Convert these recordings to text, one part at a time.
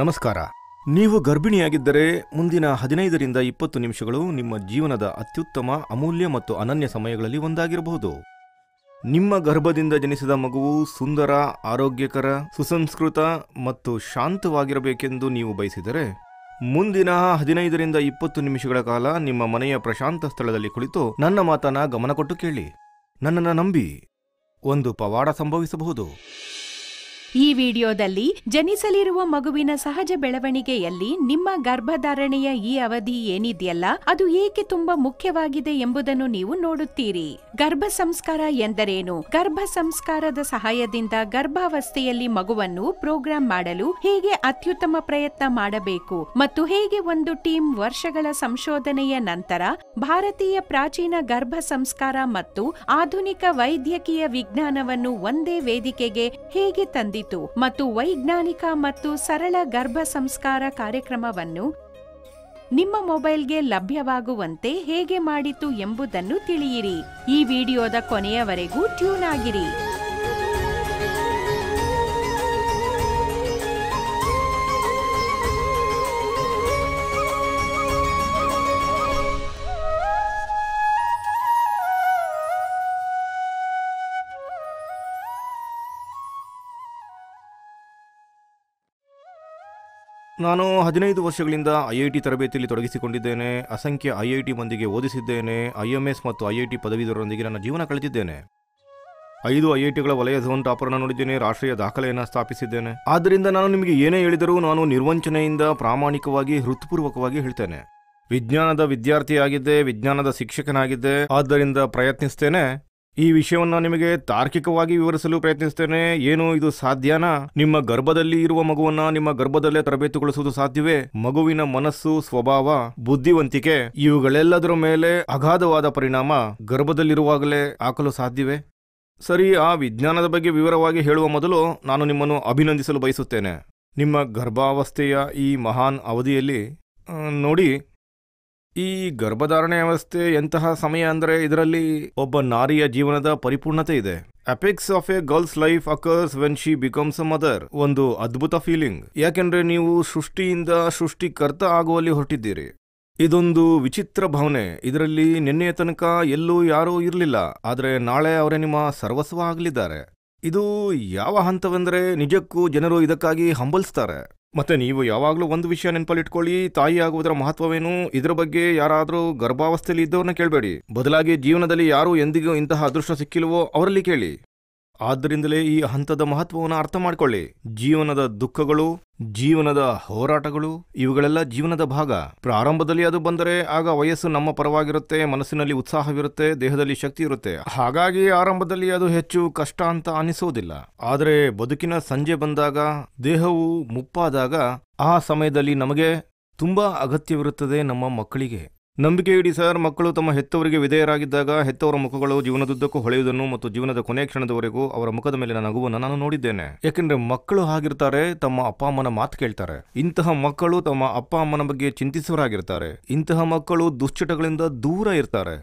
ನಮಸ್ಕಾರ ನೀವು ಗರ್ಭಿಣಿಯಾಗಿದ್ದರೆ ಮುಂದಿನ ಹದಿನೈದರಿಂದ ಇಪ್ಪತ್ತು ನಿಮಿಷಗಳು ನಿಮ್ಮ ಜೀವನದ ಅತ್ಯುತ್ತಮ ಅಮೂಲ್ಯ ಮತ್ತು ಅನನ್ಯ ಸಮಯಗಳಲ್ಲಿ ಒಂದಾಗಿರಬಹುದು ನಿಮ್ಮ ಗರ್ಭದಿಂದ ಜನಿಸಿದ ಮಗುವು ಸುಂದರ ಆರೋಗ್ಯಕರ ಸುಸಂಸ್ಕೃತ ಮತ್ತು ಶಾಂತವಾಗಿರಬೇಕೆಂದು ನೀವು ಬಯಸಿದರೆ ಮುಂದಿನ ಹದಿನೈದರಿಂದ ಇಪ್ಪತ್ತು ನಿಮಿಷಗಳ ಕಾಲ ನಿಮ್ಮ ಮನೆಯ ಪ್ರಶಾಂತ ಸ್ಥಳದಲ್ಲಿ ಕುಳಿತು ನನ್ನ ಮಾತನ್ನ ಗಮನ ಕೊಟ್ಟು ಕೇಳಿ ನನ್ನನ್ನು ನಂಬಿ ಒಂದು ಪವಾಡ ಸಂಭವಿಸಬಹುದು ಈ ವಿಡಿಯೋದಲ್ಲಿ ಜನಿಸಲಿರುವ ಮಗುವಿನ ಸಹಜ ಬೆಳವಣಿಗೆಯಲ್ಲಿ ನಿಮ್ಮ ಗರ್ಭಧಾರಣೆಯ ಈ ಅವಧಿ ಏನಿದೆಯಲ್ಲ ಅದು ಏಕೆ ತುಂಬಾ ಮುಖ್ಯವಾಗಿದೆ ಎಂಬುದನ್ನು ನೀವು ನೋಡುತ್ತೀರಿ ಗರ್ಭ ಸಂಸ್ಕಾರ ಎಂದರೇನು ಗರ್ಭ ಸಂಸ್ಕಾರದ ಸಹಾಯದಿಂದ ಗರ್ಭಾವಸ್ಥೆಯಲ್ಲಿ ಮಗುವನ್ನು ಪ್ರೋಗ್ರಾಂ ಮಾಡಲು ಹೇಗೆ ಅತ್ಯುತ್ತಮ ಪ್ರಯತ್ನ ಮಾಡಬೇಕು ಮತ್ತು ಹೇಗೆ ಒಂದು ಟೀಮ್ ವರ್ಷಗಳ ಸಂಶೋಧನೆಯ ನಂತರ ಭಾರತೀಯ ಪ್ರಾಚೀನ ಗರ್ಭ ಸಂಸ್ಕಾರ ಮತ್ತು ಆಧುನಿಕ ವೈದ್ಯಕೀಯ ವಿಜ್ಞಾನವನ್ನು ಒಂದೇ ವೇದಿಕೆಗೆ ಹೇಗೆ ತಂದಿದೆ ಮತ್ತು ವೈಜ್ಞಾನಿಕ ಮತ್ತು ಸರಳ ಗರ್ಭ ಸಂಸ್ಕಾರ ಕಾರ್ಯಕ್ರಮವನ್ನು ನಿಮ್ಮ ಮೊಬೈಲ್ಗೆ ಲಭ್ಯವಾಗುವಂತೆ ಹೇಗೆ ಮಾಡಿತು ಎಂಬುದನ್ನು ತಿಳಿಯಿರಿ ಈ ವಿಡಿಯೋದ ಕೊನೆಯವರೆಗೂ ಟ್ಯೂನ್ ಆಗಿರಿ ನಾನು ಹದಿನೈದು ವರ್ಷಗಳಿಂದ ಐ ಐ ಟಿ ತರಬೇತಿಯಲ್ಲಿ ತೊಡಗಿಸಿಕೊಂಡಿದ್ದೇನೆ ಅಸಂಖ್ಯ ಐ ಐ ಟಿ ಮಂದಿಗೆ ಓದಿಸಿದ್ದೇನೆ ಐ ಎಂ ಎಸ್ ಮತ್ತು ಐ ಐ ಟಿ ಪದವೀಧರರೊಂದಿಗೆ ನನ್ನ ಜೀವನ ಕಳೆದಿದ್ದೇನೆ ಐದು ಐ ಐ ಟಿಗಳ ವಲಯ ಝೋನ್ ನೋಡಿದ್ದೇನೆ ರಾಷ್ಟ್ರೀಯ ದಾಖಲೆಯನ್ನು ಸ್ಥಾಪಿಸಿದ್ದೇನೆ ಆದ್ದರಿಂದ ನಾನು ನಿಮಗೆ ಏನೇ ಹೇಳಿದರೂ ನಾನು ನಿರ್ವಂಚನೆಯಿಂದ ಪ್ರಾಮಾಣಿಕವಾಗಿ ಹೃತ್ಪೂರ್ವಕವಾಗಿ ಹೇಳ್ತೇನೆ ವಿಜ್ಞಾನದ ವಿದ್ಯಾರ್ಥಿಯಾಗಿದ್ದೆ ವಿಜ್ಞಾನದ ಶಿಕ್ಷಕನಾಗಿದ್ದೆ ಆದ್ದರಿಂದ ಪ್ರಯತ್ನಿಸ್ತೇನೆ ಈ ವಿಷಯವನ್ನು ನಿಮಗೆ ತಾರ್ಕಿಕವಾಗಿ ವಿವರಿಸಲು ಪ್ರಯತ್ನಿಸ್ತೇನೆ ಏನು ಇದು ಸಾಧ್ಯನಾ ನಿಮ್ಮ ಗರ್ಭದಲ್ಲಿ ಇರುವ ಮಗುವನ್ನ ನಿಮ್ಮ ಗರ್ಭದಲ್ಲೇ ತರಬೇತುಗೊಳಿಸುವುದು ಸಾಧ್ಯವೇ ಮಗುವಿನ ಮನಸ್ಸು ಸ್ವಭಾವ ಬುದ್ಧಿವಂತಿಕೆ ಇವುಗಳೆಲ್ಲದರ ಮೇಲೆ ಅಗಾಧವಾದ ಪರಿಣಾಮ ಗರ್ಭದಲ್ಲಿರುವಾಗಲೇ ಹಾಕಲು ಸಾಧ್ಯವೇ ಸರಿ ಆ ವಿಜ್ಞಾನದ ಬಗ್ಗೆ ವಿವರವಾಗಿ ಹೇಳುವ ಮೊದಲು ನಾನು ನಿಮ್ಮನ್ನು ಅಭಿನಂದಿಸಲು ಬಯಸುತ್ತೇನೆ ನಿಮ್ಮ ಗರ್ಭಾವಸ್ಥೆಯ ಈ ಮಹಾನ್ ಅವಧಿಯಲ್ಲಿ ನೋಡಿ ಈ ಗರ್ಭಧಾರಣೆ ವ್ಯವಸ್ಥೆ ಎಂತಹ ಸಮಯ ಅಂದರೆ ಇದರಲ್ಲಿ ಒಬ್ಬ ನಾರಿಯ ಜೀವನದ ಪರಿಪೂರ್ಣತೆ ಇದೆ apex of a girl's life occurs when she becomes a mother ಒಂದು ಅದ್ಭುತ ಫೀಲಿಂಗ್ ಯಾಕೆಂದ್ರೆ ನೀವು ಸೃಷ್ಟಿಯಿಂದ ಸೃಷ್ಟಿಕರ್ತ ಆಗುವಲ್ಲಿ ಹೊರಟಿದ್ದೀರಿ ಇದೊಂದು ವಿಚಿತ್ರ ಭಾವನೆ ಇದರಲ್ಲಿ ನಿನ್ನೆಯ ತನಕ ಎಲ್ಲೂ ಯಾರೂ ಇರಲಿಲ್ಲ ಆದರೆ ನಾಳೆ ಅವರೇ ನಿಮ್ಮ ಸರ್ವಸ್ವ ಆಗಲಿದ್ದಾರೆ ಇದು ಯಾವ ಹಂತವೆಂದರೆ ನಿಜಕ್ಕೂ ಜನರು ಇದಕ್ಕಾಗಿ ಹಂಬಲಿಸ್ತಾರೆ ಮತ್ತೆ ನೀವು ಯಾವಾಗಲೂ ಒಂದು ವಿಷಯ ನೆನಪಲ್ಲಿಟ್ಕೊಳ್ಳಿ ತಾಯಿ ಆಗುವುದರ ಮಹತ್ವವೇನು ಇದರ ಬಗ್ಗೆ ಯಾರಾದರೂ ಗರ್ಭಾವಸ್ಥೆಯಲ್ಲಿ ಇದ್ದವ್ರನ್ನ ಕೇಳಬೇಡಿ ಬದಲಾಗಿ ಜೀವನದಲ್ಲಿ ಯಾರು ಎಂದಿಗೂ ಇಂತಹ ಅದೃಷ್ಟ ಸಿಕ್ಕಿಲ್ವೋ ಅವರಲ್ಲಿ ಕೇಳಿ ಆದ್ದರಿಂದಲೇ ಈ ಹಂತದ ಮಹತ್ವವನ್ನು ಅರ್ಥ ಮಾಡಿಕೊಳ್ಳಿ ಜೀವನದ ದುಃಖಗಳು ಜೀವನದ ಹೋರಾಟಗಳು ಇವುಗಳೆಲ್ಲ ಜೀವನದ ಭಾಗ ಪ್ರಾರಂಭದಲ್ಲಿ ಅದು ಬಂದರೆ ಆಗ ವಯಸ್ಸು ನಮ್ಮ ಪರವಾಗಿರುತ್ತೆ ಮನಸ್ಸಿನಲ್ಲಿ ಉತ್ಸಾಹವಿರುತ್ತೆ ದೇಹದಲ್ಲಿ ಶಕ್ತಿ ಇರುತ್ತೆ ಹಾಗಾಗಿ ಆರಂಭದಲ್ಲಿ ಅದು ಹೆಚ್ಚು ಕಷ್ಟ ಅಂತ ಅನಿಸೋದಿಲ್ಲ ಆದರೆ ಬದುಕಿನ ಸಂಜೆ ಬಂದಾಗ ದೇಹವು ಮುಪ್ಪಾದಾಗ ಆ ಸಮಯದಲ್ಲಿ ನಮಗೆ ತುಂಬಾ ಅಗತ್ಯವಿರುತ್ತದೆ ನಮ್ಮ ಮಕ್ಕಳಿಗೆ ನಂಬಿಕೆ ಇಡಿ ಸರ್ ಮಕ್ಕಳು ತಮ್ಮ ಹೆತ್ತವರಿಗೆ ವಿಧೇಯರಾಗಿದ್ದಾಗ ಹೆತ್ತವರ ಮುಖಗಳು ಜೀವನದುದ್ದಕ್ಕೂ ಹೊಳೆಯುವುದನ್ನು ಮತ್ತು ಜೀವನದ ಕೊನೆ ಕ್ಷಣದವರೆಗೂ ಅವರ ಮುಖದ ಮೇಲಿನ ನಗುವನ್ನು ನಾನು ನೋಡಿದ್ದೇನೆ ಯಾಕೆಂದ್ರೆ ಮಕ್ಕಳು ಹಾಗಿರ್ತಾರೆ ತಮ್ಮ ಅಪ್ಪ ಅಮ್ಮನ ಮಾತು ಕೇಳ್ತಾರೆ ಇಂತಹ ಮಕ್ಕಳು ತಮ್ಮ ಅಪ್ಪ ಅಮ್ಮನ ಬಗ್ಗೆ ಚಿಂತಿಸುವರಾಗಿರ್ತಾರೆ ಇಂತಹ ಮಕ್ಕಳು ದುಶ್ಚಟಗಳಿಂದ ದೂರ ಇರ್ತಾರೆ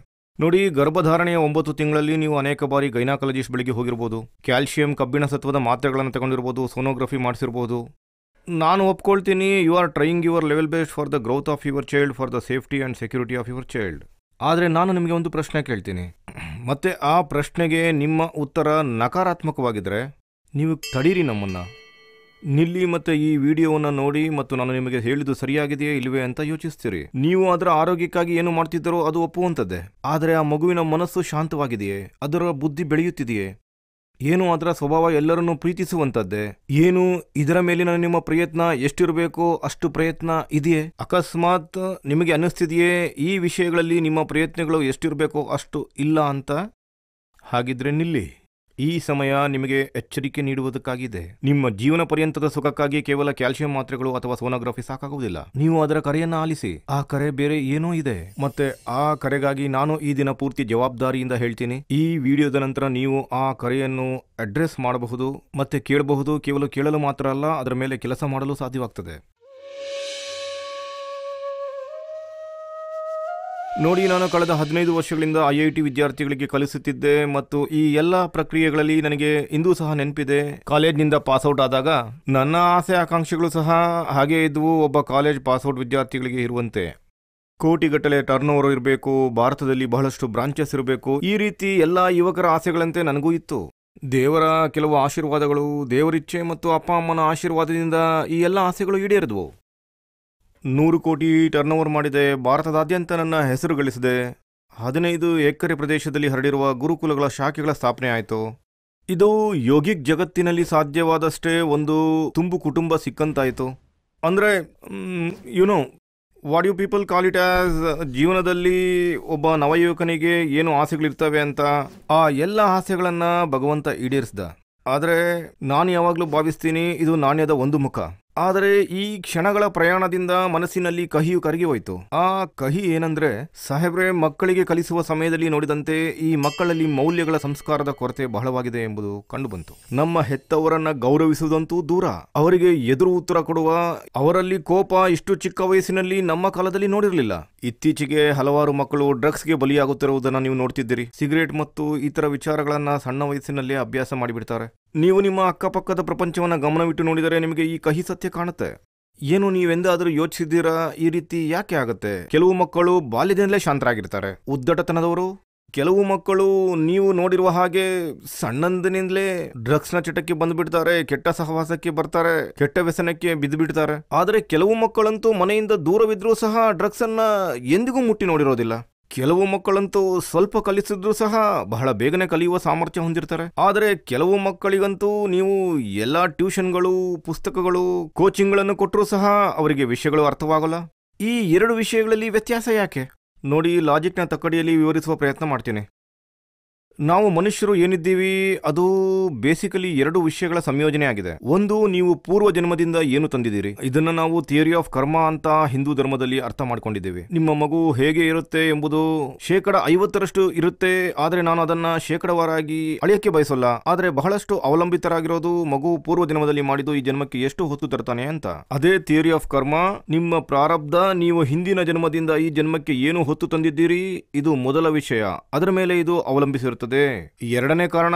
ನೋಡಿ ಗರ್ಭಧಾರಣೆಯ ಒಂಬತ್ತು ತಿಂಗಳಲ್ಲಿ ನೀವು ಅನೇಕ ಬಾರಿ ಗೈನಾಕಾಲಜಿಸ್ಟ್ ಬಳಿಗೆ ಹೋಗಿರ್ಬೋದು ಕ್ಯಾಲ್ಸಿಯಂ ಕಬ್ಬಿಣ ಸತ್ವದ ಮಾತ್ರೆಗಳನ್ನು ತಗೊಂಡಿರ್ಬೋದು ಸೋನೋಗ್ರಫಿ ಮಾಡಿಸಿರ್ಬೋದು ನಾನು ಒಪ್ಕೊಳ್ತೀನಿ you are trying your level best for the growth of your child for the safety and security of your child ಆದರೆ ನಾನು ನಿಮಗೆ ಒಂದು ಪ್ರಶ್ನೆ ಕೇಳ್ತೀನಿ ಮತ್ತೆ ಆ ಪ್ರಶ್ನೆಗೆ ನಿಮ್ಮ ಉತ್ತರ ನಕಾರಾತ್ಮಕವಾಗಿದ್ದರೆ ನೀವು ತಡೀರಿ ನಮ್ಮನ್ನು ನಿಲ್ಲಿ ಮತ್ತು ಈ ವಿಡಿಯೋವನ್ನು ನೋಡಿ ಮತ್ತು ನಾನು ನಿಮಗೆ ಹೇಳಿದ್ದು ಸರಿಯಾಗಿದೆಯೇ ಇಲ್ಲವೇ ಅಂತ ಯೋಚಿಸ್ತೀರಿ ನೀವು ಅದರ ಆರೋಗ್ಯಕ್ಕಾಗಿ ಏನು ಮಾಡ್ತಿದ್ದರೋ ಅದು ಒಪ್ಪುವಂಥದ್ದೇ ಆದರೆ ಆ ಮಗುವಿನ ಮನಸ್ಸು ಶಾಂತವಾಗಿದೆಯೇ ಅದರ ಬುದ್ಧಿ ಬೆಳೆಯುತ್ತಿದೆಯೇ ಏನು ಅದರ ಸ್ವಭಾವ ಎಲ್ಲರನ್ನೂ ಪ್ರೀತಿಸುವಂತದ್ದೇ ಏನು ಇದರ ಮೇಲಿನ ನಿಮ್ಮ ಪ್ರಯತ್ನ ಎಷ್ಟಿರಬೇಕೋ ಅಷ್ಟು ಪ್ರಯತ್ನ ಇದೆಯೇ ಅಕಸ್ಮಾತ್ ನಿಮಗೆ ಅನ್ನಿಸ್ತಿದೆಯೇ ಈ ವಿಷಯಗಳಲ್ಲಿ ನಿಮ್ಮ ಪ್ರಯತ್ನಗಳು ಎಷ್ಟಿರಬೇಕೋ ಅಷ್ಟು ಇಲ್ಲ ಅಂತ ಹಾಗಿದ್ರೆ ನಿಲ್ಲಿ ಈ ಸಮಯ ನಿಮಗೆ ಎಚ್ಚರಿಕೆ ನೀಡುವುದಕ್ಕಾಗಿದೆ ನಿಮ್ಮ ಜೀವನ ಪರ್ಯಂತದ ಸುಖಕ್ಕಾಗಿ ಕೇವಲ ಕ್ಯಾಲ್ಸಿಯಂ ಮಾತ್ರೆಗಳು ಅಥವಾ ಸೋನೋಗ್ರಫಿ ಸಾಕಾಗುವುದಿಲ್ಲ ನೀವು ಅದರ ಕರೆಯನ್ನು ಆಲಿಸಿ ಆ ಕರೆ ಬೇರೆ ಏನೋ ಇದೆ ಮತ್ತೆ ಆ ಕರೆಗಾಗಿ ನಾನು ಈ ದಿನ ಪೂರ್ತಿ ಜವಾಬ್ದಾರಿಯಿಂದ ಹೇಳ್ತೀನಿ ಈ ವಿಡಿಯೋದ ನಂತರ ನೀವು ಆ ಕರೆಯನ್ನು ಅಡ್ರೆಸ್ ಮಾಡಬಹುದು ಮತ್ತೆ ಕೇಳಬಹುದು ಕೇವಲ ಕೇಳಲು ಮಾತ್ರ ಅಲ್ಲ ಅದರ ಮೇಲೆ ಕೆಲಸ ಮಾಡಲು ಸಾಧ್ಯವಾಗ್ತದೆ ನೋಡಿ ನಾನು ಕಳೆದ ಹದಿನೈದು ವರ್ಷಗಳಿಂದ ಐ ಐ ಟಿ ವಿದ್ಯಾರ್ಥಿಗಳಿಗೆ ಕಲಿಸುತ್ತಿದ್ದೆ ಮತ್ತು ಈ ಎಲ್ಲ ಪ್ರಕ್ರಿಯೆಗಳಲ್ಲಿ ನನಗೆ ಇಂದೂ ಸಹ ನೆನಪಿದೆ ಕಾಲೇಜ್ನಿಂದ ಪಾಸ್ಔಟ್ ಆದಾಗ ನನ್ನ ಆಸೆ ಆಕಾಂಕ್ಷೆಗಳು ಸಹ ಹಾಗೇ ಇದ್ದವು ಒಬ್ಬ ಕಾಲೇಜ್ ಪಾಸ್ಔಟ್ ವಿದ್ಯಾರ್ಥಿಗಳಿಗೆ ಇರುವಂತೆ ಕೋಟಿಗಟ್ಟಲೆ ಟರ್ನ್ ಓವರ್ ಇರಬೇಕು ಭಾರತದಲ್ಲಿ ಬಹಳಷ್ಟು ಬ್ರಾಂಚಸ್ ಇರಬೇಕು ಈ ರೀತಿ ಎಲ್ಲ ಯುವಕರ ಆಸೆಗಳಂತೆ ನನಗೂ ಇತ್ತು ದೇವರ ಕೆಲವು ಆಶೀರ್ವಾದಗಳು ದೇವರಿಚ್ಛೆ ಮತ್ತು ಅಪ್ಪ ಅಮ್ಮನ ಆಶೀರ್ವಾದದಿಂದ ಈ ಎಲ್ಲ ಆಸೆಗಳು ಈಡೇರಿದವು ನೂರು ಕೋಟಿ ಟರ್ನ್ ಮಾಡಿದೆ ಭಾರತದಾದ್ಯಂತ ನನ್ನ ಹೆಸರು ಗಳಿಸಿದೆ ಹದಿನೈದು ಎಕರೆ ಪ್ರದೇಶದಲ್ಲಿ ಹರಡಿರುವ ಗುರುಕುಲಗಳ ಶಾಖೆಗಳ ಸ್ಥಾಪನೆ ಆಯಿತು ಇದು ಯೋಗಿಕ್ ಜಗತ್ತಿನಲ್ಲಿ ಸಾಧ್ಯವಾದಷ್ಟೇ ಒಂದು ತುಂಬು ಕುಟುಂಬ ಸಿಕ್ಕಂತಾಯಿತು ಅಂದರೆ you know what you people call it as ಜೀವನದಲ್ಲಿ ಒಬ್ಬ ನವಯುವಕನಿಗೆ ಏನು ಆಸೆಗಳಿರ್ತವೆ ಅಂತ ಆ ಎಲ್ಲ ಆಸೆಗಳನ್ನು ಭಗವಂತ ಈಡೇರಿಸ್ದ ಆದರೆ ನಾನು ಯಾವಾಗಲೂ ಭಾವಿಸ್ತೀನಿ ಇದು ನಾಣ್ಯದ ಒಂದು ಮುಖ ಆದರೆ ಈ ಕ್ಷಣಗಳ ಪ್ರಯಾಣದಿಂದ ಮನಸ್ಸಿನಲ್ಲಿ ಕಹಿಯು ಕರಗಿ ಹೋಯಿತು ಆ ಕಹಿ ಏನಂದ್ರೆ ಸಾಹೇಬ್ರೆ ಮಕ್ಕಳಿಗೆ ಕಲಿಸುವ ಸಮಯದಲ್ಲಿ ನೋಡಿದಂತೆ ಈ ಮಕ್ಕಳಲ್ಲಿ ಮೌಲ್ಯಗಳ ಸಂಸ್ಕಾರದ ಕೊರತೆ ಬಹಳವಾಗಿದೆ ಎಂಬುದು ಕಂಡುಬಂತು ನಮ್ಮ ಹೆತ್ತವರನ್ನ ಗೌರವಿಸುವುದಂತೂ ದೂರ ಅವರಿಗೆ ಎದುರು ಉತ್ತರ ಕೊಡುವ ಅವರಲ್ಲಿ ಕೋಪ ಇಷ್ಟು ಚಿಕ್ಕ ವಯಸ್ಸಿನಲ್ಲಿ ನಮ್ಮ ಕಾಲದಲ್ಲಿ ನೋಡಿರಲಿಲ್ಲ ಇತ್ತೀಚೆಗೆ ಹಲವಾರು ಮಕ್ಕಳು ಡ್ರಗ್ಸ್ಗೆ ಬಲಿಯಾಗುತ್ತಿರುವುದನ್ನು ನೀವು ನೋಡ್ತಿದ್ದೀರಿ ಸಿಗರೇಟ್ ಮತ್ತು ಇತರ ವಿಚಾರಗಳನ್ನ ಸಣ್ಣ ವಯಸ್ಸಿನಲ್ಲೇ ಅಭ್ಯಾಸ ಮಾಡಿಬಿಡ್ತಾರೆ ನೀವು ನಿಮ್ಮ ಅಕ್ಕಪಕ್ಕದ ಪ್ರಪಂಚವನ್ನು ಗಮನವಿಟ್ಟು ನೋಡಿದರೆ ನಿಮಗೆ ಈ ಕಹಿ ಸತ್ಯ ಕಾಣುತ್ತೆ ಏನು ನೀವೆಂದಾದರೂ ಯೋಚಿಸಿದ್ದೀರಾ ಈ ರೀತಿ ಯಾಕೆ ಆಗುತ್ತೆ ಕೆಲವು ಮಕ್ಕಳು ಬಾಲ್ಯದಿಂದಲೇ ಶಾಂತರಾಗಿರ್ತಾರೆ ಉದ್ದಟತನದವರು ಕೆಲವು ಮಕ್ಕಳು ನೀವು ನೋಡಿರುವ ಹಾಗೆ ಸಣ್ಣಂದಿನಿಂದಲೇ ಡ್ರಗ್ಸ್ನ ಚಟಕ್ಕೆ ಬಂದ್ಬಿಡ್ತಾರೆ ಕೆಟ್ಟ ಸಹವಾಸಕ್ಕೆ ಬರ್ತಾರೆ ಕೆಟ್ಟ ವ್ಯಸನಕ್ಕೆ ಬಿದ್ದು ಬಿಡ್ತಾರೆ ಆದರೆ ಕೆಲವು ಮಕ್ಕಳಂತೂ ಮನೆಯಿಂದ ದೂರವಿದ್ರೂ ಸಹ ಡ್ರಗ್ಸ್ ಅನ್ನ ಎಂದಿಗೂ ಮುಟ್ಟಿ ನೋಡಿರೋದಿಲ್ಲ ಕೆಲವು ಮಕ್ಕಳಂತೂ ಸ್ವಲ್ಪ ಕಲಿಸಿದ್ರು ಸಹ ಬಹಳ ಬೇಗನೆ ಕಲಿಯುವ ಸಾಮರ್ಥ್ಯ ಹೊಂದಿರ್ತಾರೆ ಆದರೆ ಕೆಲವು ಮಕ್ಕಳಿಗಂತೂ ನೀವು ಎಲ್ಲ ಟ್ಯೂಷನ್ಗಳು ಪುಸ್ತಕಗಳು ಕೋಚಿಂಗ್ಗಳನ್ನು ಕೊಟ್ಟರೂ ಸಹ ಅವರಿಗೆ ವಿಷಯಗಳು ಅರ್ಥವಾಗಲ್ಲ ಈ ಎರಡು ವಿಷಯಗಳಲ್ಲಿ ವ್ಯತ್ಯಾಸ ಯಾಕೆ ನೋಡಿ ಲಾಜಿಕ್ನ ತಕ್ಕಡಿಯಲ್ಲಿ ವಿವರಿಸುವ ಪ್ರಯತ್ನ ಮಾಡ್ತೀನಿ ನಾವು ಮನುಷ್ಯರು ಏನಿದ್ದೀವಿ ಅದು ಬೇಸಿಕಲಿ ಎರಡು ವಿಷಯಗಳ ಸಂಯೋಜನೆ ಆಗಿದೆ ಒಂದು ನೀವು ಪೂರ್ವ ಜನ್ಮದಿಂದ ಏನು ತಂದಿದ್ದೀರಿ ಇದನ್ನ ನಾವು ಥಿಯರಿ ಆಫ್ ಕರ್ಮ ಅಂತ ಹಿಂದೂ ಧರ್ಮದಲ್ಲಿ ಅರ್ಥ ಮಾಡ್ಕೊಂಡಿದ್ದೀವಿ ನಿಮ್ಮ ಮಗು ಹೇಗೆ ಇರುತ್ತೆ ಎಂಬುದು ಶೇಕಡ ಐವತ್ತರಷ್ಟು ಇರುತ್ತೆ ಆದ್ರೆ ನಾನು ಅದನ್ನ ಶೇಕಡವಾರಾಗಿ ಅಳೆಯಕ್ಕೆ ಬಯಸಲ್ಲ ಆದ್ರೆ ಬಹಳಷ್ಟು ಅವಲಂಬಿತರಾಗಿರೋದು ಮಗು ಪೂರ್ವ ಜನ್ಮದಲ್ಲಿ ಮಾಡಿದ್ದು ಈ ಜನ್ಮಕ್ಕೆ ಎಷ್ಟು ಹೊತ್ತು ತರ್ತಾನೆ ಅಂತ ಅದೇ ಥಿಯರಿ ಆಫ್ ಕರ್ಮ ನಿಮ್ಮ ಪ್ರಾರಬ್ಧ ನೀವು ಹಿಂದಿನ ಜನ್ಮದಿಂದ ಈ ಜನ್ಮಕ್ಕೆ ಏನು ಹೊತ್ತು ತಂದಿದ್ದೀರಿ ಇದು ಮೊದಲ ವಿಷಯ ಅದರ ಮೇಲೆ ಇದು ಅವಲಂಬಿಸಿರುತ್ತೆ ಎರಡನೇ ಕಾರಣ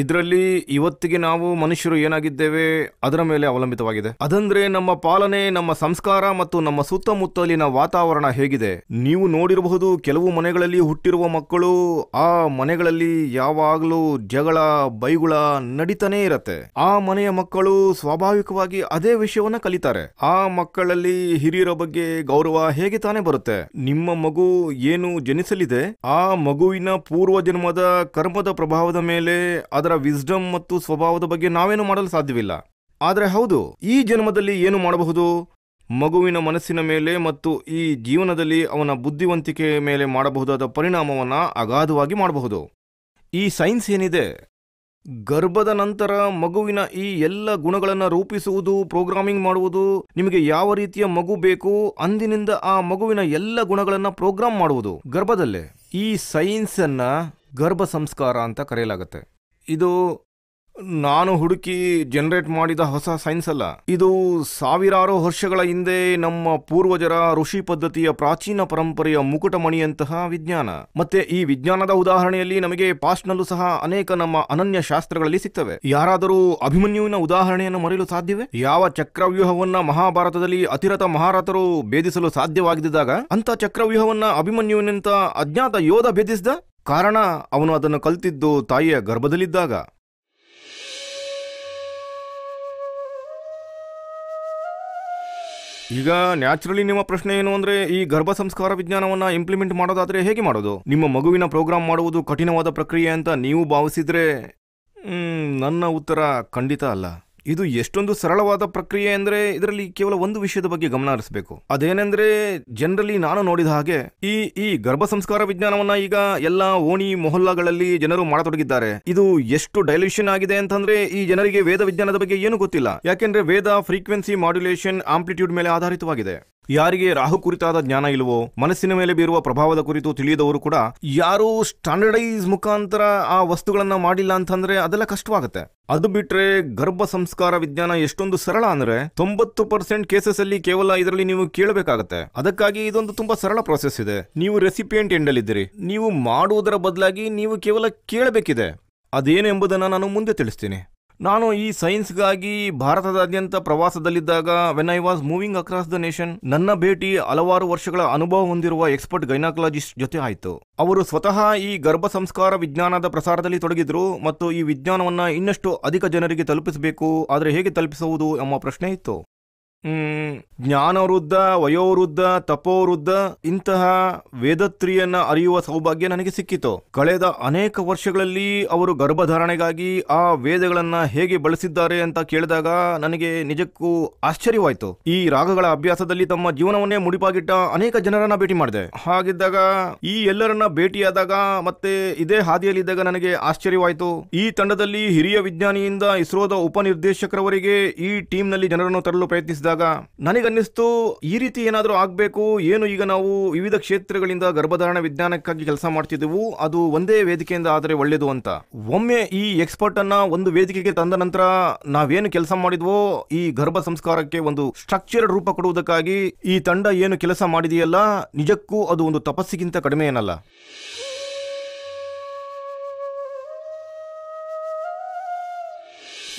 ಇದರಲ್ಲಿ ಇವತ್ತಿಗೆ ನಾವು ಮನುಷ್ಯರು ಏನಾಗಿದ್ದೇವೆ ಅದರ ಮೇಲೆ ಅವಲಂಬಿತವಾಗಿದೆ ಅದಂದ್ರೆ ನಮ್ಮ ಪಾಲನೆ ನಮ್ಮ ಸಂಸ್ಕಾರ ಮತ್ತು ನಮ್ಮ ಸುತ್ತಮುತ್ತಲಿನ ವಾತಾವರಣ ಹೇಗಿದೆ ನೀವು ನೋಡಿರಬಹುದು ಕೆಲವು ಮನೆಗಳಲ್ಲಿ ಹುಟ್ಟಿರುವ ಮಕ್ಕಳು ಆ ಮನೆಗಳಲ್ಲಿ ಯಾವಾಗಲೂ ಜಗಳ ಬೈಗುಳ ನಡೀತಾನೆ ಇರತ್ತೆ ಆ ಮನೆಯ ಮಕ್ಕಳು ಸ್ವಾಭಾವಿಕವಾಗಿ ಅದೇ ವಿಷಯವನ್ನ ಕಲಿತಾರೆ ಆ ಮಕ್ಕಳಲ್ಲಿ ಹಿರಿಯರ ಬಗ್ಗೆ ಗೌರವ ಹೇಗೆ ತಾನೇ ಬರುತ್ತೆ ನಿಮ್ಮ ಮಗು ಏನು ಜನಿಸಲಿದೆ ಆ ಮಗುವಿನ ಪೂರ್ವ ಜನ್ಮದ ಕರ್ಮದ ಪ್ರಭಾವದ ಮೇಲೆ ಅದರ ವಿಸ್ಡಮ್ ಮತ್ತು ಸ್ವಭಾವದ ಬಗ್ಗೆ ನಾವೇನು ಮಾಡಲು ಸಾಧ್ಯವಿಲ್ಲ ಆದರೆ ಹೌದು ಈ ಜನ್ಮದಲ್ಲಿ ಏನು ಮಾಡಬಹುದು ಮಗುವಿನ ಮನಸ್ಸಿನ ಮೇಲೆ ಮತ್ತು ಈ ಜೀವನದಲ್ಲಿ ಅವನ ಬುದ್ಧಿವಂತಿಕೆ ಮೇಲೆ ಮಾಡಬಹುದಾದ ಪರಿಣಾಮವನ್ನು ಅಗಾಧವಾಗಿ ಮಾಡಬಹುದು ಈ ಸೈನ್ಸ್ ಏನಿದೆ ಗರ್ಭದ ನಂತರ ಮಗುವಿನ ಈ ಎಲ್ಲ ಗುಣಗಳನ್ನು ರೂಪಿಸುವುದು ಪ್ರೋಗ್ರಾಮಿಂಗ್ ಮಾಡುವುದು ನಿಮಗೆ ಯಾವ ರೀತಿಯ ಮಗು ಬೇಕು ಅಂದಿನಿಂದ ಆ ಮಗುವಿನ ಎಲ್ಲ ಗುಣಗಳನ್ನು ಪ್ರೋಗ್ರಾಮ್ ಮಾಡುವುದು ಗರ್ಭದಲ್ಲೇ ಈ ಸೈನ್ಸನ್ನು ಗರ್ಭ ಸಂಸ್ಕಾರ ಅಂತ ಕರೆಯಲಾಗುತ್ತೆ ಇದು ನಾನು ಹುಡುಕಿ ಜನರೇಟ್ ಮಾಡಿದ ಹೊಸ ಸೈನ್ಸ್ ಅಲ್ಲ ಇದು ಸಾವಿರಾರು ವರ್ಷಗಳ ಹಿಂದೆ ನಮ್ಮ ಪೂರ್ವಜರ ಋಷಿ ಪದ್ಧತಿಯ ಪ್ರಾಚೀನ ಪರಂಪರೆಯ ಮುಕುಟಮಣಿಯಂತಹ ವಿಜ್ಞಾನ ಮತ್ತೆ ಈ ವಿಜ್ಞಾನದ ಉದಾಹರಣೆಯಲ್ಲಿ ನಮಗೆ ಪಾಸ್ಟ್ನಲ್ಲೂ ಸಹ ಅನೇಕ ನಮ್ಮ ಅನನ್ಯ ಶಾಸ್ತ್ರಗಳಲ್ಲಿ ಸಿಗ್ತವೆ ಯಾರಾದರೂ ಅಭಿಮನ್ಯುವಿನ ಉದಾಹರಣೆಯನ್ನು ಮರೆಯಲು ಸಾಧ್ಯವೇ ಯಾವ ಚಕ್ರವ್ಯೂಹವನ್ನ ಮಹಾಭಾರತದಲ್ಲಿ ಅತಿರತ ಮಹಾರಥರು ಭೇದಿಸಲು ಸಾಧ್ಯವಾಗಿದ್ದಾಗ ಅಂತ ಚಕ್ರವ್ಯೂಹವನ್ನ ಅಭಿಮನ್ಯುವಿನಂತ ಅಜ್ಞಾತ ಯೋಧ ಭೇದಿಸಿದ ಕಾರಣ ಅವನು ಅದನ್ನು ಕಲ್ತಿದ್ದು ತಾಯಿಯ ಗರ್ಭದಲ್ಲಿದ್ದಾಗ ಈಗ ನ್ಯಾಚುರಲಿ ನಿಮ್ಮ ಪ್ರಶ್ನೆ ಏನು ಅಂದ್ರೆ ಈ ಗರ್ಭ ಸಂಸ್ಕಾರ ವಿಜ್ಞಾನವನ್ನ ಇಂಪ್ಲಿಮೆಂಟ್ ಮಾಡೋದಾದ್ರೆ ಹೇಗೆ ಮಾಡೋದು ನಿಮ್ಮ ಮಗುವಿನ ಪ್ರೋಗ್ರಾಮ್ ಮಾಡುವುದು ಕಠಿಣವಾದ ಪ್ರಕ್ರಿಯೆ ಅಂತ ನೀವು ಭಾವಿಸಿದ್ರೆ ನನ್ನ ಉತ್ತರ ಖಂಡಿತ ಅಲ್ಲ ಇದು ಎಷ್ಟೊಂದು ಸರಳವಾದ ಪ್ರಕ್ರಿಯೆ ಅಂದ್ರೆ ಇದರಲ್ಲಿ ಕೇವಲ ಒಂದು ವಿಷಯದ ಬಗ್ಗೆ ಗಮನ ಹರಿಸಬೇಕು ಅದೇನೆಂದ್ರೆ ಜನರಲಿ ನಾನು ನೋಡಿದ ಹಾಗೆ ಈ ಈ ಗರ್ಭ ಸಂಸ್ಕಾರ ವಿಜ್ಞಾನವನ್ನ ಈಗ ಎಲ್ಲ ಓಣಿ ಮೊಹಲ್ಲಾಗಳಲ್ಲಿ ಜನರು ಮಾಡತೊಡಗಿದ್ದಾರೆ ಇದು ಎಷ್ಟು ಡೈಲ್ಯೂಷನ್ ಆಗಿದೆ ಅಂತಂದ್ರೆ ಈ ಜನರಿಗೆ ವೇದ ವಿಜ್ಞಾನದ ಬಗ್ಗೆ ಏನು ಗೊತ್ತಿಲ್ಲ ಯಾಕೆಂದ್ರೆ ವೇದ ಫ್ರೀಕ್ವೆನ್ಸಿ ಮಾಡ್ಯುಲೇಷನ್ ಆಂಪ್ಲಿಟ್ಯೂಡ್ ಮೇಲೆ ಆಧಾರಿತವಾಗಿದೆ ಯಾರಿಗೆ ರಾಹು ಕುರಿತಾದ ಜ್ಞಾನ ಇಲ್ಲವೋ ಮನಸ್ಸಿನ ಮೇಲೆ ಬೀರುವ ಪ್ರಭಾವದ ಕುರಿತು ತಿಳಿಯದವರು ಕೂಡ ಯಾರು ಸ್ಟ್ಯಾಂಡರ್ಡೈಸ್ ಮುಖಾಂತರ ಆ ವಸ್ತುಗಳನ್ನ ಮಾಡಿಲ್ಲ ಅಂತಂದ್ರೆ ಅದೆಲ್ಲ ಕಷ್ಟವಾಗುತ್ತೆ ಅದು ಬಿಟ್ರೆ ಗರ್ಭ ಸಂಸ್ಕಾರ ವಿಜ್ಞಾನ ಎಷ್ಟೊಂದು ಸರಳ ಅಂದ್ರೆ ತೊಂಬತ್ತು ಪರ್ಸೆಂಟ್ ಕೇಸಸ್ ಅಲ್ಲಿ ಕೇವಲ ಇದರಲ್ಲಿ ನೀವು ಕೇಳಬೇಕಾಗತ್ತೆ ಅದಕ್ಕಾಗಿ ಇದೊಂದು ತುಂಬಾ ಸರಳ ಪ್ರೊಸೆಸ್ ಇದೆ ನೀವು ರೆಸಿಪಿಯೆಂಟ್ ಎಂಡಲ್ಲಿದ್ದೀರಿ ನೀವು ಮಾಡುವುದರ ಬದಲಾಗಿ ನೀವು ಕೇವಲ ಕೇಳಬೇಕಿದೆ ಅದೇನೆಂಬುದನ್ನು ನಾನು ಮುಂದೆ ತಿಳಿಸ್ತೀನಿ ನಾನು ಈ ಸೈನ್ಸ್ಗಾಗಿ ಭಾರತದಾದ್ಯಂತ ಪ್ರವಾಸದಲ್ಲಿದ್ದಾಗ when I was moving across the nation ನನ್ನ ಭೇಟಿ ಹಲವಾರು ವರ್ಷಗಳ ಅನುಭವ ಹೊಂದಿರುವ ಎಕ್ಸ್ಪರ್ಟ್ ಗೈನಾಕಲಾಜಿಸ್ಟ್ ಜೊತೆ ಆಯಿತು ಅವರು ಸ್ವತಃ ಈ ಗರ್ಭ ಸಂಸ್ಕಾರ ವಿಜ್ಞಾನದ ಪ್ರಸಾರದಲ್ಲಿ ತೊಡಗಿದ್ರು ಮತ್ತು ಈ ವಿಜ್ಞಾನವನ್ನು ಇನ್ನಷ್ಟು ಅಧಿಕ ಜನರಿಗೆ ತಲುಪಿಸಬೇಕು ಆದರೆ ಹೇಗೆ ತಲುಪಿಸುವುದು ಎಂಬ ಪ್ರಶ್ನೆ ಇತ್ತು ಜ್ಞಾನವೃದ್ಧ ವಯೋವೃದ್ಧ ತಪೋವೃದ್ಧ ಇಂತಹ ವೇದತ್ರಿಯನ್ನ ಅರಿಯುವ ಸೌಭಾಗ್ಯ ನನಗೆ ಸಿಕ್ಕಿತು ಕಳೆದ ಅನೇಕ ವರ್ಷಗಳಲ್ಲಿ ಅವರು ಗರ್ಭಧಾರಣೆಗಾಗಿ ಆ ವೇದಗಳನ್ನ ಹೇಗೆ ಬಳಸಿದ್ದಾರೆ ಅಂತ ಕೇಳಿದಾಗ ನನಗೆ ನಿಜಕ್ಕೂ ಆಶ್ಚರ್ಯವಾಯಿತು ಈ ರಾಗಗಳ ಅಭ್ಯಾಸದಲ್ಲಿ ತಮ್ಮ ಜೀವನವನ್ನೇ ಮುಡಿಪಾಗಿಟ್ಟ ಅನೇಕ ಜನರನ್ನ ಭೇಟಿ ಮಾಡಿದೆ ಹಾಗಿದ್ದಾಗ ಈ ಎಲ್ಲರನ್ನ ಭೇಟಿಯಾದಾಗ ಮತ್ತೆ ಇದೇ ಹಾದಿಯಲ್ಲಿದ್ದಾಗ ನನಗೆ ಆಶ್ಚರ್ಯವಾಯಿತು ಈ ತಂಡದಲ್ಲಿ ಹಿರಿಯ ವಿಜ್ಞಾನಿಯಿಂದ ಇಸ್ರೋದ ಉಪನಿರ್ದೇಶಕರವರಿಗೆ ಈ ಟೀಮ್ನಲ್ಲಿ ಜನರನ್ನು ತರಲು ಪ್ರಯತ್ನಿಸಿದ ನನಗೆ ನನಗನ್ನಿಸ್ತು ಈ ರೀತಿ ಏನಾದರೂ ಆಗಬೇಕು ಏನು ಈಗ ನಾವು ವಿವಿಧ ಕ್ಷೇತ್ರಗಳಿಂದ ಗರ್ಭಧಾರಣ ವಿಜ್ಞಾನಕ್ಕಾಗಿ ಕೆಲಸ ಮಾಡ್ತಿದ್ದೆವು ಅದು ಒಂದೇ ವೇದಿಕೆಯಿಂದ ಆದರೆ ಒಳ್ಳೆಯದು ಅಂತ ಒಮ್ಮೆ ಈ ಎಕ್ಸ್ಪರ್ಟ್ ಅನ್ನ ಒಂದು ವೇದಿಕೆಗೆ ತಂದ ನಂತರ ನಾವೇನು ಕೆಲಸ ಮಾಡಿದ್ವೋ ಈ ಗರ್ಭ ಸಂಸ್ಕಾರಕ್ಕೆ ಒಂದು ಸ್ಟ್ರಕ್ಚರ್ಡ್ ರೂಪ ಕೊಡುವುದಕ್ಕಾಗಿ ಈ ತಂಡ ಏನು ಕೆಲಸ ಮಾಡಿದೆಯಲ್ಲ ನಿಜಕ್ಕೂ ಅದು ಒಂದು ತಪಸ್ಸಿಗಿಂತ ಕಡಿಮೆ ಏನಲ್ಲ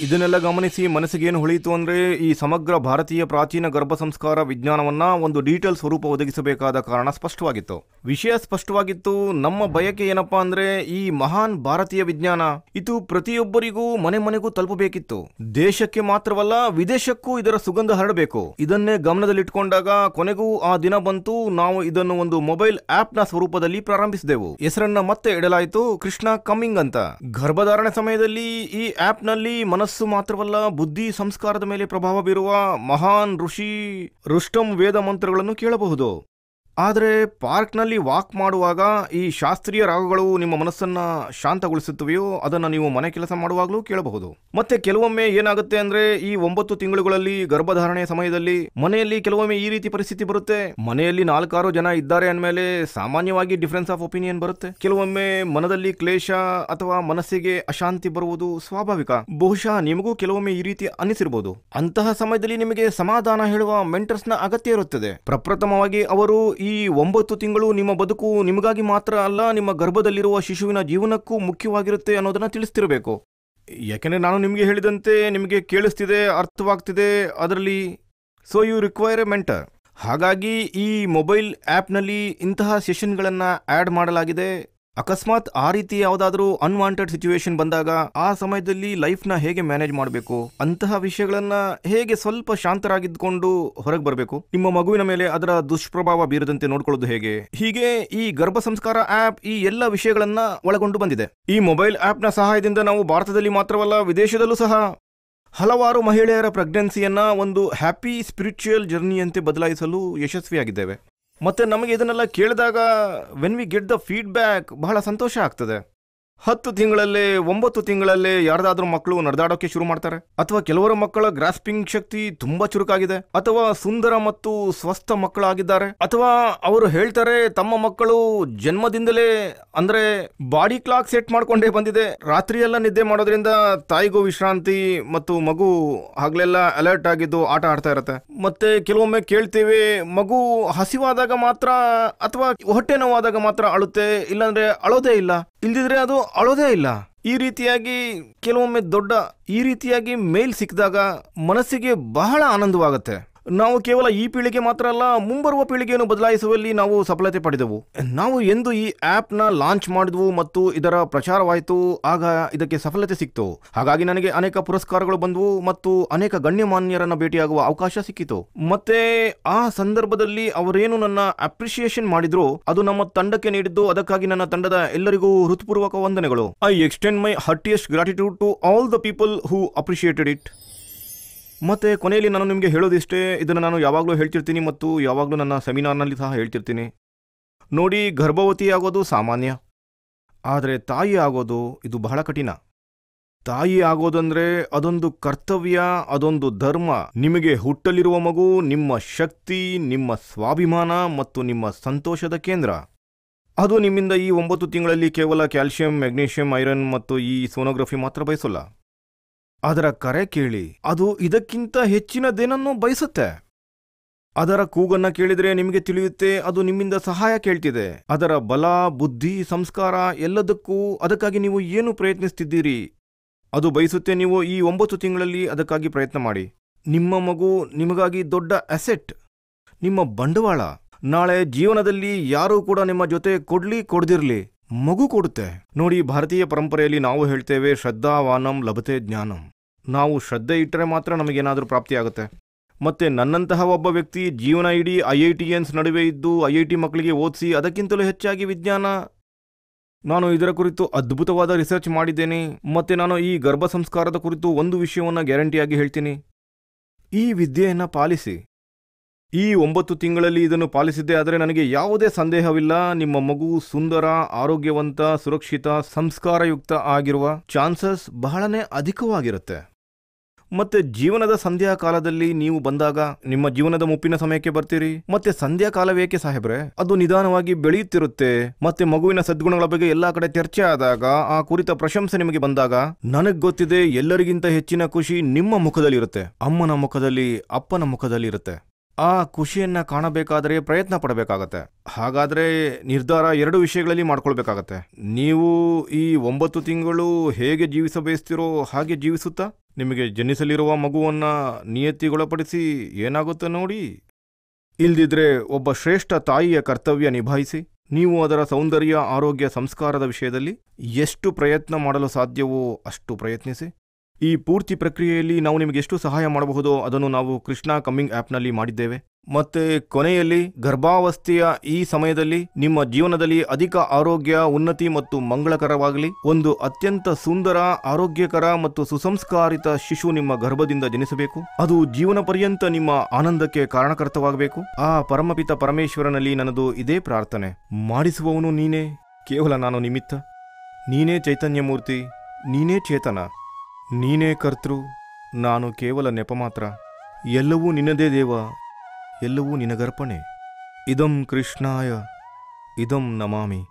ಇದನ್ನೆಲ್ಲ ಗಮನಿಸಿ ಮನಸ್ಸಿಗೇನು ಹೊಳೆಯಿತು ಅಂದರೆ ಈ ಸಮಗ್ರ ಭಾರತೀಯ ಪ್ರಾಚೀನ ಗರ್ಭ ಸಂಸ್ಕಾರ ವಿಜ್ಞಾನವನ್ನು ಒಂದು ಡೀಟೇಲ್ ಸ್ವರೂಪ ಒದಗಿಸಬೇಕಾದ ಕಾರಣ ಸ್ಪಷ್ಟವಾಗಿತ್ತು ವಿಷಯ ಸ್ಪಷ್ಟವಾಗಿತ್ತು ನಮ್ಮ ಬಯಕೆ ಏನಪ್ಪಾ ಅಂದರೆ ಈ ಮಹಾನ್ ಭಾರತೀಯ ವಿಜ್ಞಾನ ಇದು ಪ್ರತಿಯೊಬ್ಬರಿಗೂ ಮನೆ ಮನೆಗೂ ತಲುಪಬೇಕಿತ್ತು ದೇಶಕ್ಕೆ ಮಾತ್ರವಲ್ಲ ವಿದೇಶಕ್ಕೂ ಇದರ ಸುಗಂಧ ಹರಡಬೇಕು ಇದನ್ನೇ ಗಮನದಲ್ಲಿಟ್ಟುಕೊಂಡಾಗ ಕೊನೆಗೂ ಆ ದಿನ ಬಂತು ನಾವು ಇದನ್ನು ಒಂದು ಮೊಬೈಲ್ ಆಪ್ನ ಸ್ವರೂಪದಲ್ಲಿ ಪ್ರಾರಂಭಿಸಿದೆವು ಹೆಸರನ್ನ ಮತ್ತೆ ಇಡಲಾಯಿತು ಕೃಷ್ಣ ಕಮ್ಮಿಂಗ್ ಅಂತ ಗರ್ಭಧಾರಣೆ ಸಮಯದಲ್ಲಿ ಈ ಆಪ್ನಲ್ಲಿ ಮನ ಮನಸ್ಸು ಮಾತ್ರವಲ್ಲ ಬುದ್ಧಿ ಸಂಸ್ಕಾರದ ಮೇಲೆ ಪ್ರಭಾವ ಬೀರುವ ಮಹಾನ್ ಋಷಿ ರುಷ್ಟಂ ವೇದ ಮಂತ್ರಗಳನ್ನು ಕೇಳಬಹುದು ಆದರೆ ಪಾರ್ಕ್ನಲ್ಲಿ ವಾಕ್ ಮಾಡುವಾಗ ಈ ಶಾಸ್ತ್ರೀಯ ರಾಗಗಳು ನಿಮ್ಮ ಮನಸ್ಸನ್ನು ಶಾಂತಗೊಳಿಸುತ್ತವೆಯೋ ಅದನ್ನು ನೀವು ಮನೆ ಕೆಲಸ ಮಾಡುವಾಗಲೂ ಕೇಳಬಹುದು ಮತ್ತೆ ಕೆಲವೊಮ್ಮೆ ಏನಾಗುತ್ತೆ ಅಂದರೆ ಈ ಒಂಬತ್ತು ತಿಂಗಳುಗಳಲ್ಲಿ ಗರ್ಭಧಾರಣೆ ಸಮಯದಲ್ಲಿ ಮನೆಯಲ್ಲಿ ಕೆಲವೊಮ್ಮೆ ಈ ರೀತಿ ಪರಿಸ್ಥಿತಿ ಬರುತ್ತೆ ಮನೆಯಲ್ಲಿ ನಾಲ್ಕಾರು ಜನ ಇದ್ದಾರೆ ಅಂದಮೇಲೆ ಸಾಮಾನ್ಯವಾಗಿ ಡಿಫರೆನ್ಸ್ ಆಫ್ ಒಪಿನಿಯನ್ ಬರುತ್ತೆ ಕೆಲವೊಮ್ಮೆ ಮನದಲ್ಲಿ ಕ್ಲೇಶ ಅಥವಾ ಮನಸ್ಸಿಗೆ ಅಶಾಂತಿ ಬರುವುದು ಸ್ವಾಭಾವಿಕ ಬಹುಶಃ ನಿಮಗೂ ಕೆಲವೊಮ್ಮೆ ಈ ರೀತಿ ಅನಿಸಿರಬಹುದು ಅಂತಹ ಸಮಯದಲ್ಲಿ ನಿಮಗೆ ಸಮಾಧಾನ ಹೇಳುವ ಮೆಂಟರ್ಸ್ನ ಅಗತ್ಯ ಇರುತ್ತದೆ ಪ್ರಪ್ರಥಮವಾಗಿ ಅವರು ಈ ಒಂಬತ್ತು ತಿಂಗಳು ನಿಮ್ಮ ಬದುಕು ನಿಮಗಾಗಿ ಮಾತ್ರ ಅಲ್ಲ ನಿಮ್ಮ ಗರ್ಭದಲ್ಲಿರುವ ಶಿಶುವಿನ ಜೀವನಕ್ಕೂ ಮುಖ್ಯವಾಗಿರುತ್ತೆ ಅನ್ನೋದನ್ನು ತಿಳಿಸ್ತಿರಬೇಕು ಯಾಕೆಂದರೆ ನಾನು ನಿಮಗೆ ಹೇಳಿದಂತೆ ನಿಮಗೆ ಕೇಳಿಸ್ತಿದೆ ಅರ್ಥವಾಗ್ತಿದೆ ಅದರಲ್ಲಿ ಸೊ ಯು ರಿಕ್ವೈರ್ಮೆಂಟ್ ಹಾಗಾಗಿ ಈ ಮೊಬೈಲ್ ಆ್ಯಪ್ನಲ್ಲಿ ಇಂತಹ ಸೆಷನ್ಗಳನ್ನು ಆ್ಯಡ್ ಮಾಡಲಾಗಿದೆ ಅಕಸ್ಮಾತ್ ಆ ರೀತಿ ಯಾವುದಾದ್ರೂ ಅನ್ವಾಂಟೆಡ್ ಸಿಚುವೇಶನ್ ಬಂದಾಗ ಆ ಸಮಯದಲ್ಲಿ ಲೈಫ್ನ ಹೇಗೆ ಮ್ಯಾನೇಜ್ ಮಾಡಬೇಕು ಅಂತಹ ವಿಷಯಗಳನ್ನ ಹೇಗೆ ಸ್ವಲ್ಪ ಶಾಂತರಾಗಿದ್ದುಕೊಂಡು ಹೊರಗೆ ಬರಬೇಕು ನಿಮ್ಮ ಮಗುವಿನ ಮೇಲೆ ಅದರ ದುಷ್ಪ್ರಭಾವ ಬೀರದಂತೆ ನೋಡ್ಕೊಳ್ಳೋದು ಹೇಗೆ ಹೀಗೆ ಈ ಗರ್ಭ ಸಂಸ್ಕಾರ ಆಪ್ ಈ ಎಲ್ಲ ವಿಷಯಗಳನ್ನ ಒಳಗೊಂಡು ಬಂದಿದೆ ಈ ಮೊಬೈಲ್ ಆಪ್ನ ಸಹಾಯದಿಂದ ನಾವು ಭಾರತದಲ್ಲಿ ಮಾತ್ರವಲ್ಲ ವಿದೇಶದಲ್ಲೂ ಸಹ ಹಲವಾರು ಮಹಿಳೆಯರ ಪ್ರೆಗ್ನೆನ್ಸಿಯನ್ನ ಒಂದು ಹ್ಯಾಪಿ ಸ್ಪಿರಿಚುಯಲ್ ಜರ್ನಿಯಂತೆ ಬದಲಾಯಿಸಲು ಯಶಸ್ವಿಯಾಗಿದ್ದೇವೆ ಮತ್ತು ನಮಗೆ ಇದನ್ನೆಲ್ಲ ಕೇಳಿದಾಗ when we get the feedback ಬಹಳ ಸಂತೋಷ ಆಗ್ತದೆ ಹತ್ತು ತಿಂಗಳಲ್ಲೇ ಒಂಬತ್ತು ತಿಂಗಳಲ್ಲೇ ಯಾರ್ದಾದ್ರೂ ಮಕ್ಕಳು ನಡೆದಾಡೋಕೆ ಶುರು ಮಾಡ್ತಾರೆ ಅಥವಾ ಕೆಲವರ ಮಕ್ಕಳ ಗ್ರಾಸ್ಪಿಂಗ್ ಶಕ್ತಿ ತುಂಬಾ ಚುರುಕಾಗಿದೆ ಅಥವಾ ಸುಂದರ ಮತ್ತು ಸ್ವಸ್ಥ ಮಕ್ಕಳಾಗಿದ್ದಾರೆ ಅಥವಾ ಅವರು ಹೇಳ್ತಾರೆ ತಮ್ಮ ಮಕ್ಕಳು ಜನ್ಮದಿಂದಲೇ ಅಂದ್ರೆ ಬಾಡಿ ಕ್ಲಾಕ್ ಸೆಟ್ ಮಾಡ್ಕೊಂಡೇ ಬಂದಿದೆ ರಾತ್ರಿಯೆಲ್ಲ ನಿದ್ದೆ ಮಾಡೋದ್ರಿಂದ ತಾಯಿಗೂ ವಿಶ್ರಾಂತಿ ಮತ್ತು ಮಗು ಹಗಲೆಲ್ಲ ಅಲರ್ಟ್ ಆಗಿದ್ದು ಆಟ ಆಡ್ತಾ ಇರತ್ತೆ ಮತ್ತೆ ಕೆಲವೊಮ್ಮೆ ಕೇಳ್ತೀವಿ ಮಗು ಹಸಿವಾದಾಗ ಮಾತ್ರ ಅಥವಾ ಹೊಟ್ಟೆ ನೋವಾದಾಗ ಮಾತ್ರ ಅಳುತ್ತೆ ಇಲ್ಲಾಂದ್ರೆ ಅಳೋದೇ ಇಲ್ಲ ಇಲ್ದಿದ್ರೆ ಅದು ಅಳೋದೇ ಇಲ್ಲ ಈ ರೀತಿಯಾಗಿ ಕೆಲವೊಮ್ಮೆ ದೊಡ್ಡ ಈ ರೀತಿಯಾಗಿ ಮೇಲ್ ಸಿಕ್ಕಿದಾಗ ಮನಸ್ಸಿಗೆ ಬಹಳ ಆನಂದವಾಗುತ್ತೆ ನಾವು ಕೇವಲ ಈ ಪೀಳಿಗೆ ಮಾತ್ರ ಅಲ್ಲ ಮುಂಬರುವ ಪೀಳಿಗೆಯನ್ನು ಬದಲಾಯಿಸುವಲ್ಲಿ ನಾವು ಸಫಲತೆ ಪಡೆದೆವು ನಾವು ಎಂದು ಈ ಆ್ಯಪ್ನ ಲಾಂಚ್ ಮಾಡಿದ್ವು ಮತ್ತು ಇದರ ಪ್ರಚಾರವಾಯಿತು ಆಗ ಇದಕ್ಕೆ ಸಫಲತೆ ಸಿಕ್ತು ಹಾಗಾಗಿ ನನಗೆ ಅನೇಕ ಪುರಸ್ಕಾರಗಳು ಬಂದವು ಮತ್ತು ಅನೇಕ ಗಣ್ಯಮಾನ್ಯರನ್ನು ಭೇಟಿಯಾಗುವ ಅವಕಾಶ ಸಿಕ್ಕಿತು ಮತ್ತೆ ಆ ಸಂದರ್ಭದಲ್ಲಿ ಅವರೇನು ನನ್ನ ಅಪ್ರಿಸಿಯೇಷನ್ ಮಾಡಿದ್ರು ಅದು ನಮ್ಮ ತಂಡಕ್ಕೆ ನೀಡಿದ್ದು ಅದಕ್ಕಾಗಿ ನನ್ನ ತಂಡದ ಎಲ್ಲರಿಗೂ ಹೃತ್ಪೂರ್ವಕ ವಂದನೆಗಳು I extend my heartiest gratitude to all the people who appreciated it ಮತ್ತು ಕೊನೆಯಲ್ಲಿ ನಾನು ನಿಮಗೆ ಹೇಳೋದಿಷ್ಟೇ ಇದನ್ನು ನಾನು ಯಾವಾಗಲೂ ಹೇಳ್ತಿರ್ತೀನಿ ಮತ್ತು ಯಾವಾಗಲೂ ನನ್ನ ಸೆಮಿನಾರ್ನಲ್ಲಿ ಸಹ ಹೇಳ್ತಿರ್ತೀನಿ ನೋಡಿ ಗರ್ಭವತಿ ಆಗೋದು ಸಾಮಾನ್ಯ ಆದರೆ ತಾಯಿ ಆಗೋದು ಇದು ಬಹಳ ಕಠಿಣ ತಾಯಿ ಆಗೋದಂದರೆ ಅದೊಂದು ಕರ್ತವ್ಯ ಅದೊಂದು ಧರ್ಮ ನಿಮಗೆ ಹುಟ್ಟಲಿರುವ ಮಗು ನಿಮ್ಮ ಶಕ್ತಿ ನಿಮ್ಮ ಸ್ವಾಭಿಮಾನ ಮತ್ತು ನಿಮ್ಮ ಸಂತೋಷದ ಕೇಂದ್ರ ಅದು ನಿಮ್ಮಿಂದ ಈ ಒಂಬತ್ತು ತಿಂಗಳಲ್ಲಿ ಕೇವಲ ಕ್ಯಾಲ್ಸಿಯಂ ಮೆಗ್ನೀಷಿಯಂ ಐರನ್ ಮತ್ತು ಈ ಸೋನೋಗ್ರಫಿ ಮಾತ್ರ ಬಯಸೋಲ್ಲ ಅದರ ಕರೆ ಕೇಳಿ ಅದು ಇದಕ್ಕಿಂತ ಹೆಚ್ಚಿನ ಹೆಚ್ಚಿನದೇನನ್ನೂ ಬಯಸುತ್ತೆ ಅದರ ಕೂಗನ್ನ ಕೇಳಿದ್ರೆ ನಿಮಗೆ ತಿಳಿಯುತ್ತೆ ಅದು ನಿಮ್ಮಿಂದ ಸಹಾಯ ಕೇಳ್ತಿದೆ ಅದರ ಬಲ ಬುದ್ಧಿ ಸಂಸ್ಕಾರ ಎಲ್ಲದಕ್ಕೂ ಅದಕ್ಕಾಗಿ ನೀವು ಏನು ಪ್ರಯತ್ನಿಸ್ತಿದ್ದೀರಿ ಅದು ಬಯಸುತ್ತೆ ನೀವು ಈ ಒಂಬತ್ತು ತಿಂಗಳಲ್ಲಿ ಅದಕ್ಕಾಗಿ ಪ್ರಯತ್ನ ಮಾಡಿ ನಿಮ್ಮ ಮಗು ನಿಮಗಾಗಿ ದೊಡ್ಡ ಅಸೆಟ್ ನಿಮ್ಮ ಬಂಡವಾಳ ನಾಳೆ ಜೀವನದಲ್ಲಿ ಯಾರೂ ಕೂಡ ನಿಮ್ಮ ಜೊತೆ ಕೊಡ್ಲಿ ಕೊಡ್ದಿರ್ಲಿ ಮಗು ಕೊಡುತ್ತೆ ನೋಡಿ ಭಾರತೀಯ ಪರಂಪರೆಯಲ್ಲಿ ನಾವು ಹೇಳ್ತೇವೆ ಶ್ರದ್ಧಾವಾನಂ ಲಭತೆ ಜ್ಞಾನಂ ನಾವು ಶ್ರದ್ಧೆ ಇಟ್ಟರೆ ಮಾತ್ರ ನಮಗೇನಾದರೂ ಪ್ರಾಪ್ತಿಯಾಗುತ್ತೆ ಮತ್ತು ನನ್ನಂತಹ ಒಬ್ಬ ವ್ಯಕ್ತಿ ಜೀವನ ಇಡೀ ಐ ಐ ಟಿ ಎನ್ಸ್ ನಡುವೆ ಇದ್ದು ಐ ಐ ಟಿ ಮಕ್ಕಳಿಗೆ ಓದಿಸಿ ಅದಕ್ಕಿಂತಲೂ ಹೆಚ್ಚಾಗಿ ವಿಜ್ಞಾನ ನಾನು ಇದರ ಕುರಿತು ಅದ್ಭುತವಾದ ರಿಸರ್ಚ್ ಮಾಡಿದ್ದೇನೆ ಮತ್ತು ನಾನು ಈ ಗರ್ಭ ಸಂಸ್ಕಾರದ ಕುರಿತು ಒಂದು ವಿಷಯವನ್ನು ಗ್ಯಾರಂಟಿಯಾಗಿ ಹೇಳ್ತೀನಿ ಈ ವಿದ್ಯೆಯನ್ನು ಪಾಲಿಸಿ ಈ ಒಂಬತ್ತು ತಿಂಗಳಲ್ಲಿ ಇದನ್ನು ಪಾಲಿಸಿದ್ದೆ ಆದರೆ ನನಗೆ ಯಾವುದೇ ಸಂದೇಹವಿಲ್ಲ ನಿಮ್ಮ ಮಗು ಸುಂದರ ಆರೋಗ್ಯವಂತ ಸುರಕ್ಷಿತ ಸಂಸ್ಕಾರಯುಕ್ತ ಆಗಿರುವ ಚಾನ್ಸಸ್ ಬಹಳನೇ ಅಧಿಕವಾಗಿರುತ್ತೆ ಮತ್ತೆ ಜೀವನದ ಸಂಧ್ಯಾ ಕಾಲದಲ್ಲಿ ನೀವು ಬಂದಾಗ ನಿಮ್ಮ ಜೀವನದ ಮುಪ್ಪಿನ ಸಮಯಕ್ಕೆ ಬರ್ತೀರಿ ಮತ್ತೆ ಸಂಧ್ಯಾ ಕಾಲವೇಕೆ ಸಾಹೇಬ್ರೆ ಅದು ನಿಧಾನವಾಗಿ ಬೆಳೆಯುತ್ತಿರುತ್ತೆ ಮತ್ತೆ ಮಗುವಿನ ಸದ್ಗುಣಗಳ ಬಗ್ಗೆ ಎಲ್ಲಾ ಕಡೆ ಚರ್ಚೆ ಆದಾಗ ಆ ಕುರಿತ ಪ್ರಶಂಸೆ ನಿಮಗೆ ಬಂದಾಗ ನನಗ್ ಗೊತ್ತಿದೆ ಎಲ್ಲರಿಗಿಂತ ಹೆಚ್ಚಿನ ಖುಷಿ ನಿಮ್ಮ ಮುಖದಲ್ಲಿ ಇರುತ್ತೆ ಅಮ್ಮನ ಮುಖದಲ್ಲಿ ಅಪ್ಪನ ಮುಖದಲ್ಲಿ ಇರುತ್ತೆ ಆ ಖುಷಿಯನ್ನ ಕಾಣಬೇಕಾದರೆ ಪ್ರಯತ್ನ ಪಡಬೇಕಾಗತ್ತೆ ಹಾಗಾದ್ರೆ ನಿರ್ಧಾರ ಎರಡು ವಿಷಯಗಳಲ್ಲಿ ಮಾಡ್ಕೊಳ್ಬೇಕಾಗತ್ತೆ ನೀವು ಈ ಒಂಬತ್ತು ತಿಂಗಳು ಹೇಗೆ ಜೀವಿಸಬಯಸ್ತಿರೋ ಹಾಗೆ ಜೀವಿಸುತ್ತಾ ನಿಮಗೆ ಜನಿಸಲಿರುವ ಮಗುವನ್ನು ನಿಯತಿಗೊಳಪಡಿಸಿ ಏನಾಗುತ್ತೆ ನೋಡಿ ಇಲ್ದಿದ್ರೆ ಒಬ್ಬ ಶ್ರೇಷ್ಠ ತಾಯಿಯ ಕರ್ತವ್ಯ ನಿಭಾಯಿಸಿ ನೀವು ಅದರ ಸೌಂದರ್ಯ ಆರೋಗ್ಯ ಸಂಸ್ಕಾರದ ವಿಷಯದಲ್ಲಿ ಎಷ್ಟು ಪ್ರಯತ್ನ ಮಾಡಲು ಸಾಧ್ಯವೋ ಅಷ್ಟು ಪ್ರಯತ್ನಿಸಿ ಈ ಪೂರ್ತಿ ಪ್ರಕ್ರಿಯೆಯಲ್ಲಿ ನಾವು ನಿಮಗೆ ಎಷ್ಟು ಸಹಾಯ ಮಾಡಬಹುದೋ ಅದನ್ನು ನಾವು ಕೃಷ್ಣ ಕಮ್ಮಿಂಗ್ ಆ್ಯಪ್ನಲ್ಲಿ ಮಾಡಿದ್ದೇವೆ ಮತ್ತೆ ಕೊನೆಯಲ್ಲಿ ಗರ್ಭಾವಸ್ಥೆಯ ಈ ಸಮಯದಲ್ಲಿ ನಿಮ್ಮ ಜೀವನದಲ್ಲಿ ಅಧಿಕ ಆರೋಗ್ಯ ಉನ್ನತಿ ಮತ್ತು ಮಂಗಳಕರವಾಗಲಿ ಒಂದು ಅತ್ಯಂತ ಸುಂದರ ಆರೋಗ್ಯಕರ ಮತ್ತು ಸುಸಂಸ್ಕಾರಿತ ಶಿಶು ನಿಮ್ಮ ಗರ್ಭದಿಂದ ಜನಿಸಬೇಕು ಅದು ಜೀವನ ಪರ್ಯಂತ ನಿಮ್ಮ ಆನಂದಕ್ಕೆ ಕಾರಣಕರ್ತವಾಗಬೇಕು ಆ ಪರಮಪಿತ ಪರಮೇಶ್ವರನಲ್ಲಿ ನನ್ನದು ಇದೇ ಪ್ರಾರ್ಥನೆ ಮಾಡಿಸುವವನು ನೀನೇ ಕೇವಲ ನಾನು ನಿಮಿತ್ತ ನೀನೇ ಚೈತನ್ಯ ಮೂರ್ತಿ ನೀನೇ ಚೇತನ ನೀನೇ ಕರ್ತೃ ನಾನು ಕೇವಲ ನೆಪ ಮಾತ್ರ ಎಲ್ಲವೂ ನಿನ್ನದೇ ದೇವ ಎಲ್ಲವೂ ನಿನಗರ್ಪಣೆ ಇದಂ ಕೃಷ್ಣಾಯ ಇದಂ ನಮಾಮಿ